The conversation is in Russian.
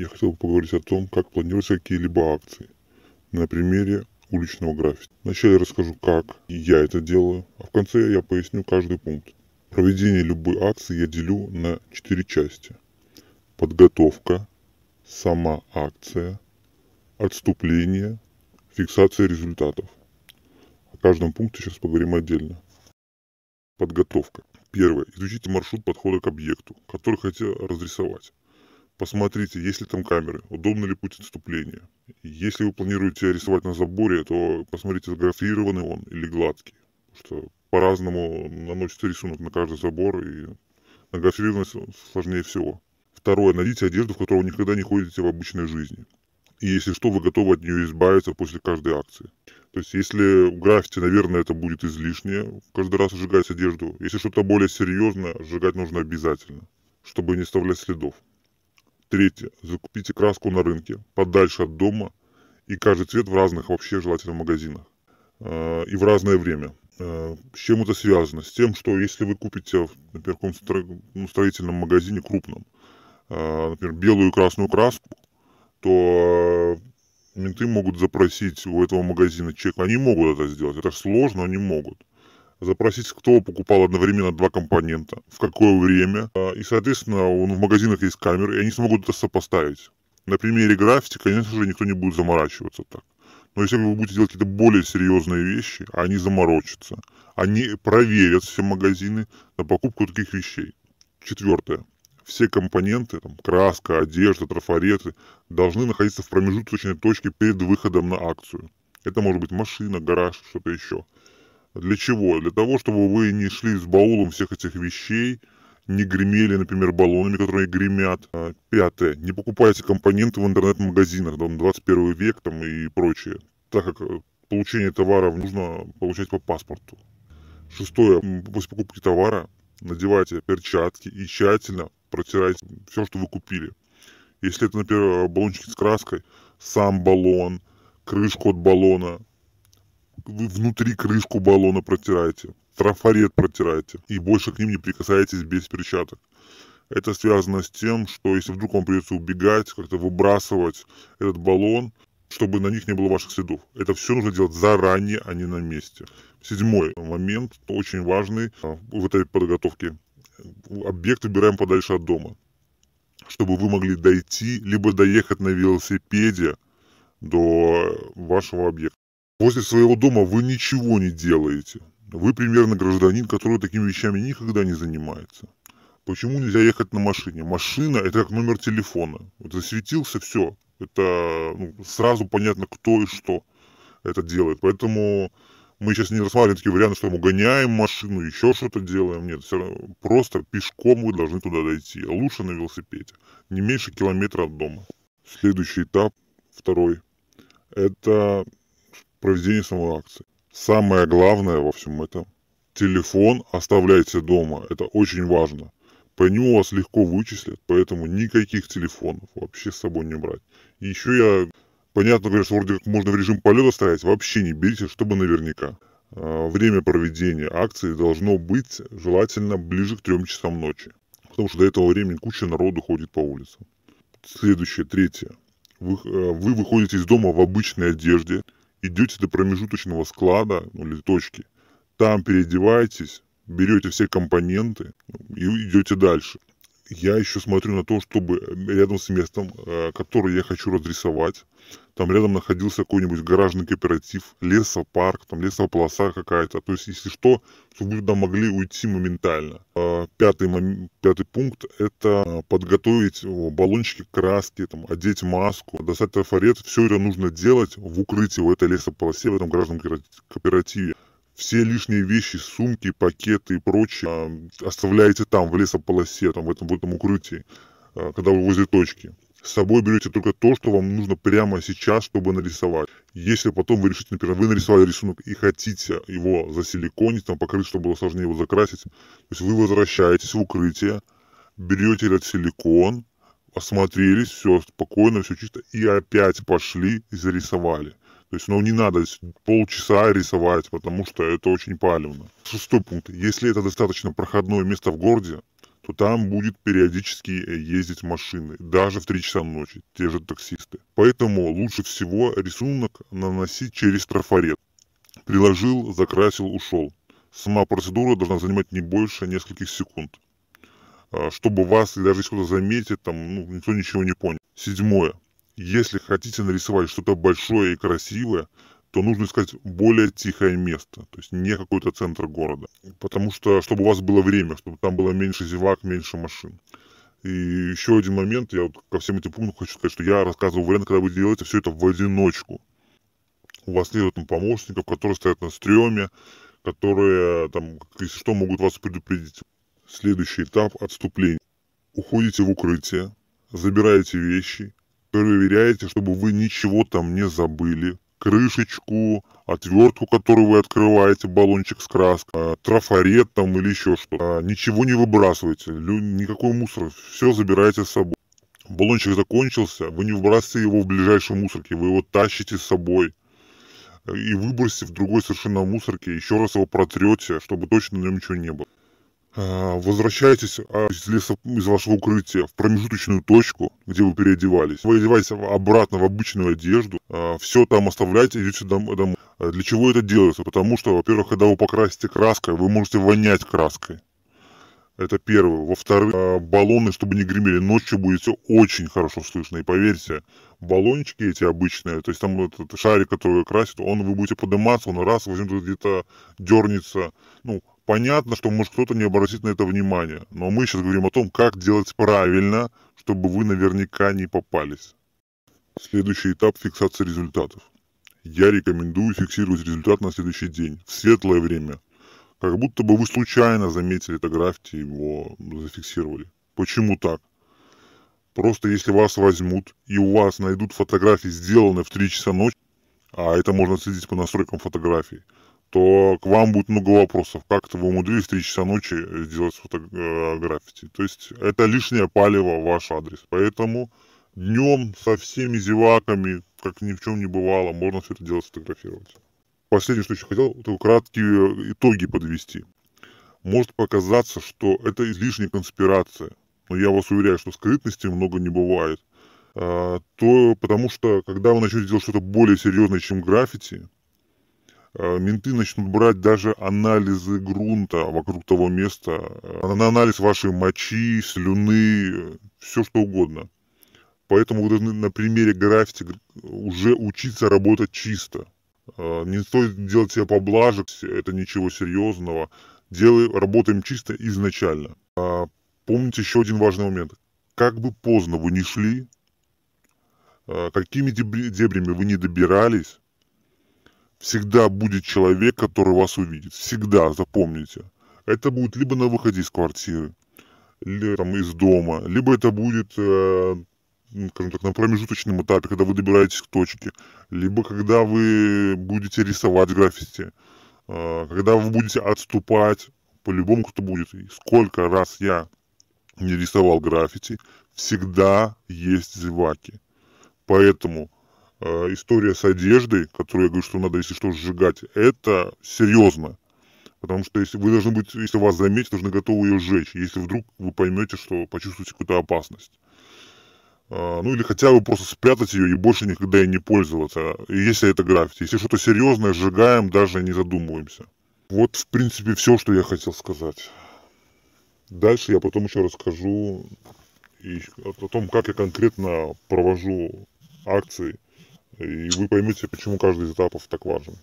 я хотел бы поговорить о том, как планируются какие-либо акции. На примере уличного граффити. Вначале расскажу, как я это делаю, а в конце я поясню каждый пункт. Проведение любой акции я делю на четыре части. Подготовка, сама акция, отступление, фиксация результатов. О каждом пункте сейчас поговорим отдельно. Подготовка. Первое. Изучите маршрут подхода к объекту, который хотел разрисовать. Посмотрите, есть ли там камеры, удобно ли путь отступления. Если вы планируете рисовать на заборе, то посмотрите, сграфированный он или гладкий. Потому что по-разному наносится рисунок на каждый забор, и на графированность сложнее всего. Второе, найдите одежду, в которой вы никогда не ходите в обычной жизни. И если что, вы готовы от нее избавиться после каждой акции. То есть, если в граффити, наверное, это будет излишнее, каждый раз сжигать одежду. Если что-то более серьезное, сжигать нужно обязательно, чтобы не оставлять следов. Третье. Закупите краску на рынке, подальше от дома и каждый цвет в разных вообще желательно магазинах. А, и в разное время. А, с чем это связано? С тем, что если вы купите, например, в каком-то ну, строительном магазине крупном, а, например, белую и красную краску, то менты могут запросить у этого магазина чек. Они могут это сделать. Это сложно, они могут запросить, кто покупал одновременно два компонента, в какое время. А, и, соответственно, он, в магазинах есть камеры, и они смогут это сопоставить. На примере граффити, конечно же, никто не будет заморачиваться так. Но если вы будете делать какие-то более серьезные вещи, они заморочатся. Они проверят все магазины на покупку таких вещей. Четвертое. Все компоненты, там, краска, одежда, трафареты, должны находиться в промежуточной точке перед выходом на акцию. Это может быть машина, гараж, что-то еще. Для чего? Для того, чтобы вы не шли с баулом всех этих вещей, не гремели, например, баллонами, которые гремят. А, пятое. Не покупайте компоненты в интернет-магазинах, там 21 век там и прочее, так как э, получение товаров нужно получать по паспорту. Шестое. После покупки товара надевайте перчатки и тщательно протирайте все, что вы купили. Если это, например, баллончики с краской, сам баллон, крышку от баллона, вы внутри крышку баллона протираете, трафарет протираете и больше к ним не прикасаетесь без перчаток. Это связано с тем, что если вдруг вам придется убегать, как-то выбрасывать этот баллон, чтобы на них не было ваших следов. Это все нужно делать заранее, а не на месте. Седьмой момент, очень важный а, в этой подготовке. Объект выбираем подальше от дома, чтобы вы могли дойти, либо доехать на велосипеде до вашего объекта. После своего дома вы ничего не делаете. Вы примерно гражданин, который такими вещами никогда не занимается. Почему нельзя ехать на машине? Машина – это как номер телефона. Вот засветился – все. Это ну, сразу понятно, кто и что это делает. Поэтому мы сейчас не рассматриваем такие варианты, что мы гоняем машину, еще что-то делаем. Нет, все равно просто пешком вы должны туда дойти. лучше на велосипеде. Не меньше километра от дома. Следующий этап, второй, это проведения самой акции. Самое главное во всем этом – телефон оставляйте дома, это очень важно. По нему вас легко вычислят, поэтому никаких телефонов вообще с собой не брать. И еще я, понятно, говорю, вроде как можно в режим полета стоять, вообще не берите, чтобы наверняка. А, время проведения акции должно быть желательно ближе к 3 часам ночи, потому что до этого времени куча народу ходит по улицам. Следующее, третье. Вы, а, вы выходите из дома в обычной одежде – идете до промежуточного склада ну, или точки, там переодеваетесь, берете все компоненты ну, и идете дальше я еще смотрю на то, чтобы рядом с местом, э, которое я хочу разрисовать, там рядом находился какой-нибудь гаражный кооператив, лесопарк, там лесополоса какая-то. То есть, если что, чтобы вы могли уйти моментально. А, пятый, мом... пятый пункт – это э, подготовить баллончики краски, там, одеть маску, достать трафарет. Все это нужно делать в укрытии в этой лесополосе, в этом гаражном кооперативе все лишние вещи, сумки, пакеты и прочее а, оставляете там, в лесополосе, там, в этом, в этом укрытии, а, когда вы возле точки. С собой берете только то, что вам нужно прямо сейчас, чтобы нарисовать. Если потом вы решите, например, вы нарисовали рисунок и хотите его засиликонить, там покрыть, чтобы было сложнее его закрасить, то есть вы возвращаетесь в укрытие, берете этот силикон, осмотрелись, все спокойно, все чисто, и опять пошли и зарисовали. То есть, ну, не надо полчаса рисовать, потому что это очень палевно. Шестой пункт. Если это достаточно проходное место в городе, то там будет периодически э, ездить машины, даже в 3 часа ночи, те же таксисты. Поэтому лучше всего рисунок наносить через трафарет. Приложил, закрасил, ушел. Сама процедура должна занимать не больше нескольких секунд. А, чтобы вас, даже если кто-то заметит, там ну, никто ничего не понял. Седьмое если хотите нарисовать что-то большое и красивое, то нужно искать более тихое место, то есть не какой-то центр города. Потому что, чтобы у вас было время, чтобы там было меньше зевак, меньше машин. И еще один момент, я вот ко всем этим пунктам хочу сказать, что я рассказывал вариант, когда вы делаете все это в одиночку. У вас нет там помощников, которые стоят на стреме, которые там, если что, могут вас предупредить. Следующий этап – отступление. Уходите в укрытие, забираете вещи проверяете, чтобы вы ничего там не забыли. Крышечку, отвертку, которую вы открываете, баллончик с краской, а, трафарет там или еще что. А, ничего не выбрасывайте, никакой мусор, все забираете с собой. Баллончик закончился, вы не выбрасываете его в ближайшей мусорке, вы его тащите с собой и выбросите в другой совершенно мусорке, еще раз его протрете, чтобы точно на нем ничего не было. А, возвращайтесь а, из леса, из вашего укрытия в промежуточную точку, где вы переодевались. Вы одеваетесь обратно в обычную одежду, а, все там оставляйте, идете домой. Для чего это делается? Потому что, во-первых, когда вы покрасите краской, вы можете вонять краской. Это первое. Во-вторых, баллоны, чтобы не гремели. Ночью будете очень хорошо слышно. И поверьте, баллончики эти обычные, то есть там этот шарик, который красит, он, вы будете подниматься, он раз, возьмет где-то дернется, ну, Понятно, что может кто-то не обратит на это внимание, но мы сейчас говорим о том, как делать правильно, чтобы вы наверняка не попались. Следующий этап – фиксация результатов. Я рекомендую фиксировать результат на следующий день, в светлое время. Как будто бы вы случайно заметили это граффити и его зафиксировали. Почему так? Просто если вас возьмут и у вас найдут фотографии, сделанные в 3 часа ночи, а это можно отследить по настройкам фотографий – то к вам будет много вопросов. Как это вы умудрились в 3 часа ночи сделать фотографии? То есть это лишнее палево в ваш адрес. Поэтому днем со всеми зеваками, как ни в чем не бывало, можно все это дело сфотографировать. Последнее, что еще хотел, это краткие итоги подвести. Может показаться, что это излишняя конспирация, но я вас уверяю, что скрытности много не бывает. А, то потому что, когда вы начнете делать что-то более серьезное, чем граффити, Э, менты начнут брать даже анализы грунта вокруг того места, э, на анализ вашей мочи, слюны, э, все что угодно. Поэтому вы должны на примере граффити уже учиться работать чисто. Не стоит делать себе поблажек, это ничего серьезного. Делай, работаем чисто изначально. А помните еще один важный момент. Как бы поздно вы не шли, какими дебрями вы не добирались, Всегда будет человек, который вас увидит. Всегда, запомните. Это будет либо на выходе из квартиры, либо там, из дома, либо это будет, э, скажем так, на промежуточном этапе, когда вы добираетесь к точке, либо когда вы будете рисовать граффити, э, когда вы будете отступать, по-любому кто будет. И сколько раз я не рисовал граффити, всегда есть зеваки. Поэтому а, история с одеждой, которую я говорю, что надо, если что, сжигать, это серьезно. Потому что если вы должны быть, если вас заметят, должны готовы ее сжечь, если вдруг вы поймете, что почувствуете какую-то опасность. А, ну или хотя бы просто спрятать ее и больше никогда и не пользоваться, если это граффити. Если что-то серьезное, сжигаем, даже не задумываемся. Вот, в принципе, все, что я хотел сказать. Дальше я потом еще расскажу и о том, как я конкретно провожу акции и вы поймете, почему каждый из этапов так важен.